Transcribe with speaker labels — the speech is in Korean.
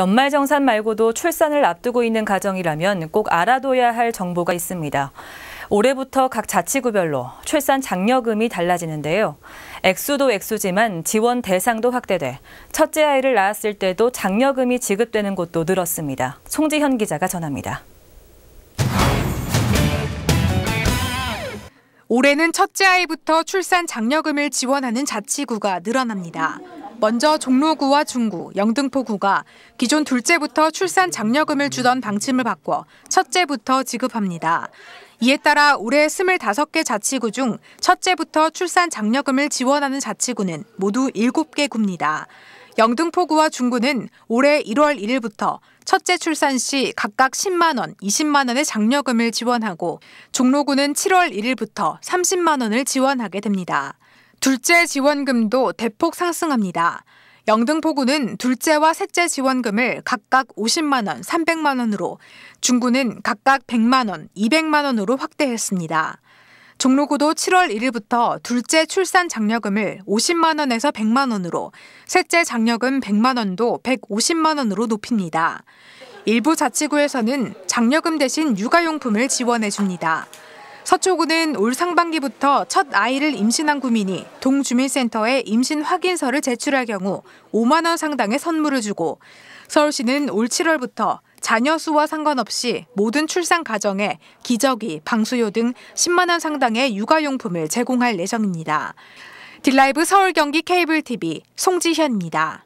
Speaker 1: 연말정산 말고도 출산을 앞두고 있는 가정이라면 꼭 알아둬야 할 정보가 있습니다. 올해부터 각 자치구별로 출산 장려금이 달라지는데요. 액수도 액수지만 지원 대상도 확대돼 첫째 아이를 낳았을 때도 장려금이 지급되는 곳도 늘었습니다. 송지현 기자가 전합니다.
Speaker 2: 올해는 첫째 아이부터 출산 장려금을 지원하는 자치구가 늘어납니다. 먼저 종로구와 중구, 영등포구가 기존 둘째부터 출산 장려금을 주던 방침을 바꿔 첫째부터 지급합니다. 이에 따라 올해 25개 자치구 중 첫째부터 출산 장려금을 지원하는 자치구는 모두 7개 구입니다. 영등포구와 중구는 올해 1월 1일부터 첫째 출산 시 각각 10만 원, 20만 원의 장려금을 지원하고 종로구는 7월 1일부터 30만 원을 지원하게 됩니다. 둘째 지원금도 대폭 상승합니다. 영등포구는 둘째와 셋째 지원금을 각각 50만 원, 300만 원으로, 중구는 각각 100만 원, 200만 원으로 확대했습니다. 종로구도 7월 1일부터 둘째 출산 장려금을 50만 원에서 100만 원으로, 셋째 장려금 100만 원도 150만 원으로 높입니다. 일부 자치구에서는 장려금 대신 육아용품을 지원해 줍니다. 서초구는 올 상반기부터 첫 아이를 임신한 구민이 동주민센터에 임신 확인서를 제출할 경우 5만 원 상당의 선물을 주고 서울시는 올 7월부터 자녀 수와 상관없이 모든 출산 가정에 기저귀, 방수요 등 10만 원 상당의 육아용품을 제공할 예정입니다. 딜라이브 서울 경기 케이블 TV 송지현입니다.